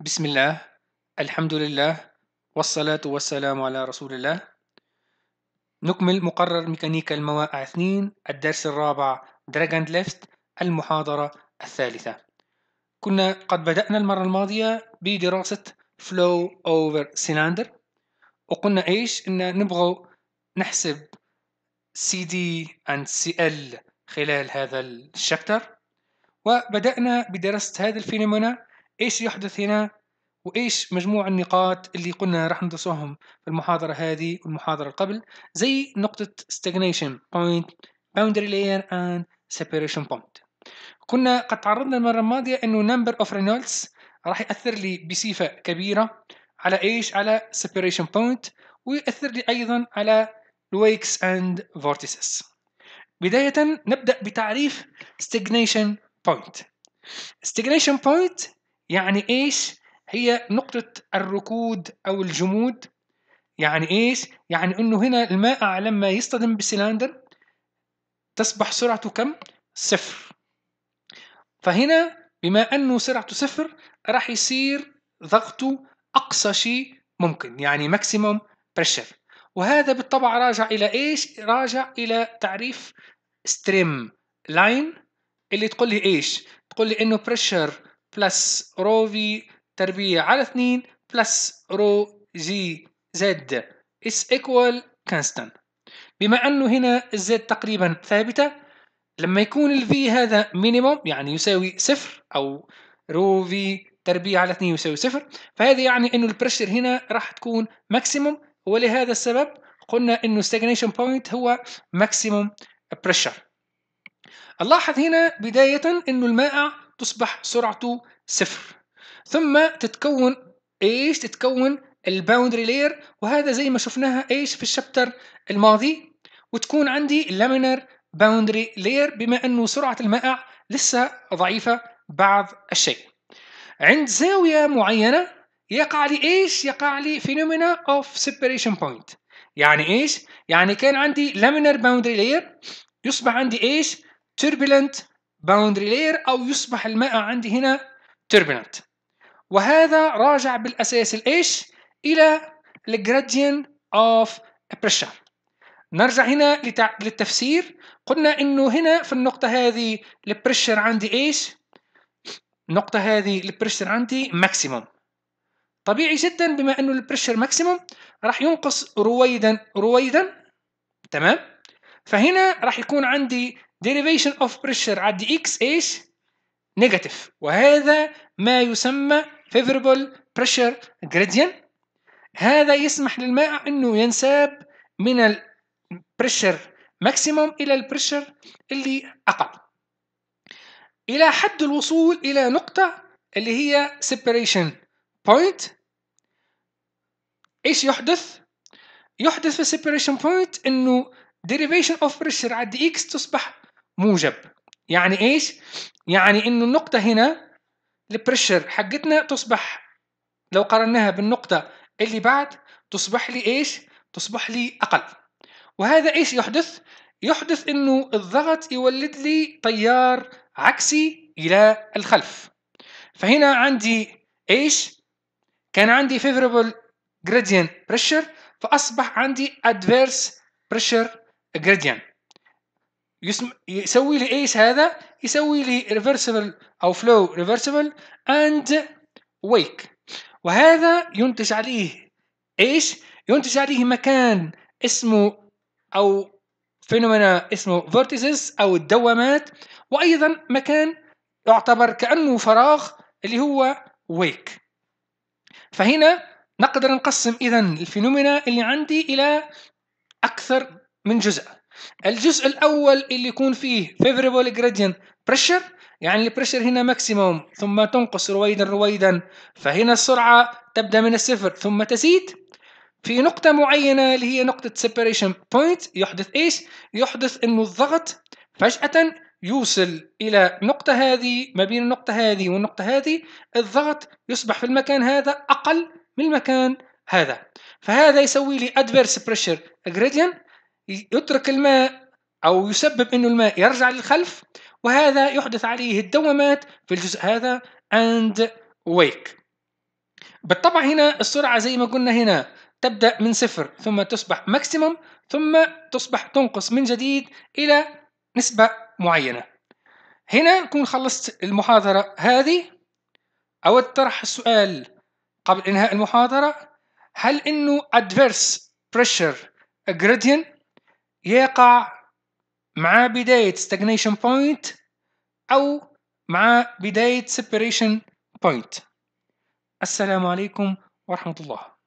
بسم الله الحمد لله والصلاة والسلام على رسول الله نكمل مقرر ميكانيكا المواقع 2 الدرس الرابع and ليفت المحاضرة الثالثة كنا قد بدأنا المرة الماضية بدراسة flow over cylinder وقلنا ايش ان نبغى نحسب CD and CL خلال هذا الشابتر وبدأنا بدراسة هذا الفينومينا ايش يحدث هنا وايش مجموع النقاط اللي قلنا راح ندرسوهم في المحاضرة هذه والمحاضرة اللي قبل زي نقطة stagnation point boundary layer and separation point كنا قد تعرضنا المرة الماضية انه number of Reynolds راح يأثر لي بصفة كبيرة على ايش على separation point ويأثر لي ايضا على wakes and vortices بداية نبدأ بتعريف stagnation point stagnation point يعني ايش هي نقطة الركود أو الجمود يعني ايش؟ يعني انه هنا الماء لما يصطدم بسلندر تصبح سرعته كم؟ صفر فهنا بما انه سرعته صفر راح يصير ضغطه اقصى شيء ممكن يعني ماكسيموم بريشر وهذا بالطبع راجع الى ايش؟ راجع الى تعريف ستريم لاين اللي تقول لي ايش؟ تقول لي انه بريشر بلس رو في تربيع على اثنين بلس رو جي زد is equal constant بما أنه هنا الزد تقريبا ثابتة لما يكون الفي هذا مينيموم يعني يساوي صفر أو رو في تربيع على اثنين يساوي صفر فهذا يعني أنه البريشر هنا راح تكون ماكسيموم ولهذا السبب قلنا أنه stagnation point هو ماكسيموم بريشر نلاحظ هنا بداية أنه المائع تصبح سرعته صفر ثم تتكون ايش تتكون الباوندري لير وهذا زي ما شفناها ايش في الشابتر الماضي وتكون عندي اللامينر باوندري لير بما انه سرعه المائع لسه ضعيفه بعض الشيء عند زاويه معينه يقع لي ايش يقع لي فينومينا اوف سيبريشن بوينت يعني ايش يعني كان عندي لامينر باوندري لير يصبح عندي ايش توربulent باوندري لير او يصبح الماء عندي هنا تيربنت وهذا راجع بالاساس الايش الى الجراديان اوف بريشر نرجع هنا لتع... للتفسير قلنا انه هنا في النقطة هذه البريشر عندي ايش؟ النقطة هذه البريشر عندي ماكسيموم طبيعي جدا بما انه البريشر ماكسيموم راح ينقص رويدا رويدا تمام؟ فهنا راح يكون عندي derivation of pressure على دي اكس ايش؟ نيجاتيف وهذا ما يسمى favorable pressure gradient هذا يسمح للماء انه ينساب من البريشر maximum الى البريشر اللي اقل الى حد الوصول الى نقطه اللي هي separation point ايش يحدث يحدث في separation point انه derivation of pressure على dx تصبح موجب يعني ايش يعني انه النقطه هنا البريشر حقتنا تصبح لو قارناها بالنقطه اللي بعد تصبح لي ايش تصبح لي اقل وهذا ايش يحدث يحدث انه الضغط يولد لي تيار عكسي الى الخلف فهنا عندي ايش كان عندي favorable gradient pressure فاصبح عندي adverse pressure gradient يسم... يسوي لي ايس هذا يسوي لي ريفرسبل او فلو ريفرسبل اند ويك وهذا ينتج عليه ايش ينتج عليه مكان اسمه او فينومينا اسمه فورتيسز او الدوامات وايضا مكان يعتبر كانه فراغ اللي هو ويك فهنا نقدر نقسم اذا الفينومينا اللي عندي الى اكثر من جزء الجزء الاول اللي يكون فيه favorable gradient pressure يعني البريشر هنا ماكسيموم ثم تنقص رويدا رويدا فهنا السرعه تبدا من الصفر ثم تزيد في نقطة معينة اللي هي نقطة separation point يحدث ايش؟ يحدث انه الضغط فجأة يوصل إلى نقطة هذه ما بين النقطة هذه والنقطة هذه الضغط يصبح في المكان هذا أقل من المكان هذا فهذا يسوي لي adverse pressure gradient يترك الماء أو يسبب أن الماء يرجع للخلف وهذا يحدث عليه الدوامات في الجزء هذا and wake بالطبع هنا السرعة زي ما قلنا هنا تبدأ من صفر ثم تصبح ماكسيموم ثم تصبح تنقص من جديد إلى نسبة معينة هنا نكون خلصت المحاضرة هذه أود طرح السؤال قبل إنهاء المحاضرة هل إنه adverse pressure gradient يقع مع بداية stagnation point أو مع بداية separation point السلام عليكم ورحمة الله